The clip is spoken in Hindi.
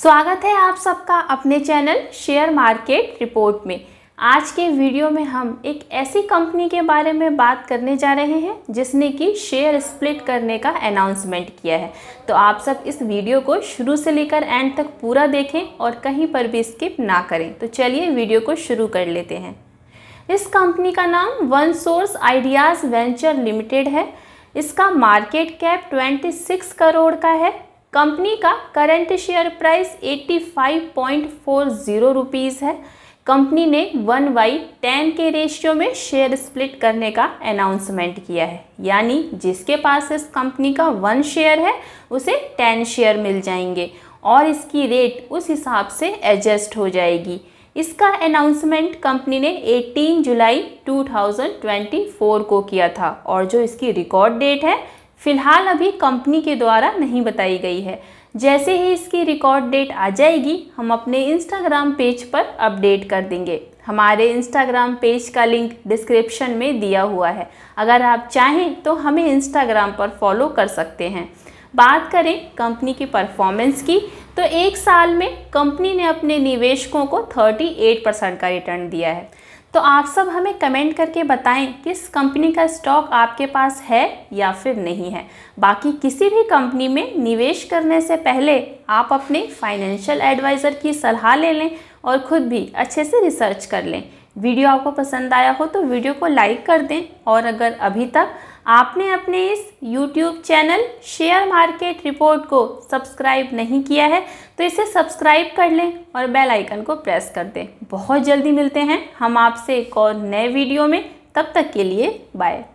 स्वागत है आप सबका अपने चैनल शेयर मार्केट रिपोर्ट में आज के वीडियो में हम एक ऐसी कंपनी के बारे में बात करने जा रहे हैं जिसने कि शेयर स्प्लिट करने का अनाउंसमेंट किया है तो आप सब इस वीडियो को शुरू से लेकर एंड तक पूरा देखें और कहीं पर भी स्किप ना करें तो चलिए वीडियो को शुरू कर लेते हैं इस कंपनी का नाम one source ideas venture limited है इसका मार्केट कैप 26 करोड़ का है कंपनी का करंट शेयर प्राइस 85.40 रुपीस है कंपनी ने वन बाई टेन के रेशियो में शेयर स्प्लिट करने का अनाउंसमेंट किया है यानी जिसके पास इस कंपनी का वन शेयर है उसे टेन शेयर मिल जाएंगे और इसकी रेट उस हिसाब से एडजस्ट हो जाएगी इसका अनाउंसमेंट कंपनी ने 18 जुलाई 2024 को किया था और जो इसकी रिकॉर्ड डेट है फिलहाल अभी कंपनी के द्वारा नहीं बताई गई है जैसे ही इसकी रिकॉर्ड डेट आ जाएगी हम अपने इंस्टाग्राम पेज पर अपडेट कर देंगे हमारे इंस्टाग्राम पेज का लिंक डिस्क्रिप्शन में दिया हुआ है अगर आप चाहें तो हमें इंस्टाग्राम पर फॉलो कर सकते हैं बात करें कंपनी की परफॉर्मेंस की तो एक साल में कंपनी ने अपने निवेशकों को 38 परसेंट का रिटर्न दिया है तो आप सब हमें कमेंट करके बताएं किस कंपनी का स्टॉक आपके पास है या फिर नहीं है बाकी किसी भी कंपनी में निवेश करने से पहले आप अपने फाइनेंशियल एडवाइज़र की सलाह ले लें और ख़ुद भी अच्छे से रिसर्च कर लें वीडियो आपको पसंद आया हो तो वीडियो को लाइक कर दें और अगर अभी तक आपने अपने इस YouTube channel share market report को सब्सक्राइब नहीं किया है तो इसे सब्सक्राइब कर लें और बेल आइकन को प्रेस कर दें बहुत जल्दी मिलते हैं हम आपसे एक और नए वीडियो में तब तक के लिए बाय